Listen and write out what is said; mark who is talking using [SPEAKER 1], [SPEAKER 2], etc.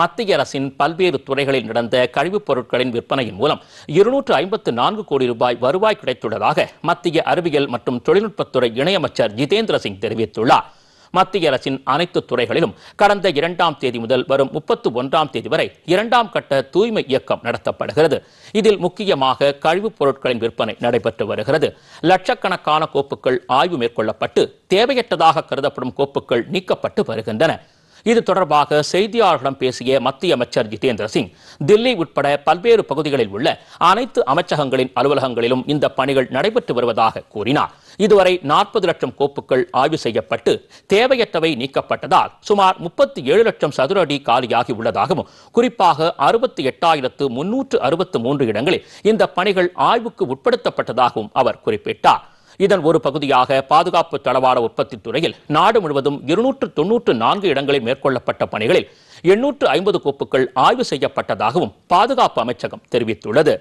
[SPEAKER 1] மத்திய அரசின் பல்வேறு துறைகளில் நடந்த கழிவுப் பொருட்களின் விற்பனையின் மூலம் இருநூற்று ஐம்பத்து நான்கு கோடி ரூபாய் வருவாய் கிடைத்துள்ளதாக மத்திய அறிவியல் மற்றும் தொழில்நுட்பத்துறை இணையமைச்சர் ஜிதேந்திர சிங் தெரிவித்துள்ளார் மத்திய அரசின் அனைத்து துறைகளிலும் கடந்த இரண்டாம் தேதி முதல் வரும் முப்பத்து ஒன்றாம் தேதி வரை இரண்டாம் கட்ட தூய்மை இயக்கம் நடத்தப்படுகிறது இதில் முக்கியமாக கழிவுப் பொருட்களின் விற்பனை நடைபெற்று வருகிறது லட்சக்கணக்கான கோப்புகள் ஆய்வு மேற்கொள்ளப்பட்டு தேவையற்றதாக கருதப்படும் கோப்புகள் நீக்கப்பட்டு வருகின்றன இது தொடர்பாக செய்தியாளர்களிடம் பேசிய மத்திய அமைச்சர் ஜிதேந்திர சிங் தில்லி உட்பட பல்வேறு பகுதிகளில் உள்ள அனைத்து அமைச்சகங்களின் அலுவலகங்களிலும் இந்த பணிகள் நடைபெற்று வருவதாக கூறினார் இதுவரை நாற்பது லட்சம் கோப்புகள் ஆய்வு செய்யப்பட்டு தேவையற்றவை நீக்கப்பட்டதால் சுமார் முப்பத்தி ஏழு லட்சம் சதுர அடி காலியாகி உள்ளதாகவும் குறிப்பாக அறுபத்தி எட்டாயிரத்து முன்னூற்று அறுபத்து மூன்று இடங்களில் இந்த பணிகள் ஆய்வுக்கு உட்படுத்தப்பட்டதாகவும் அவர் குறிப்பிட்டார் இதன் ஒரு பகுதியாக பாதுகாப்பு தளவாட உற்பத்தி துறையில் நாடு முழுவதும் இருநூற்று தொன்னூற்று நான்கு இடங்களில் மேற்கொள்ளப்பட்ட பணிகளில் எண்ணூற்று ஐம்பது கோப்புகள் ஆய்வு செய்யப்பட்டதாகவும் பாதுகாப்பு அமைச்சகம் தெரிவித்துள்ளது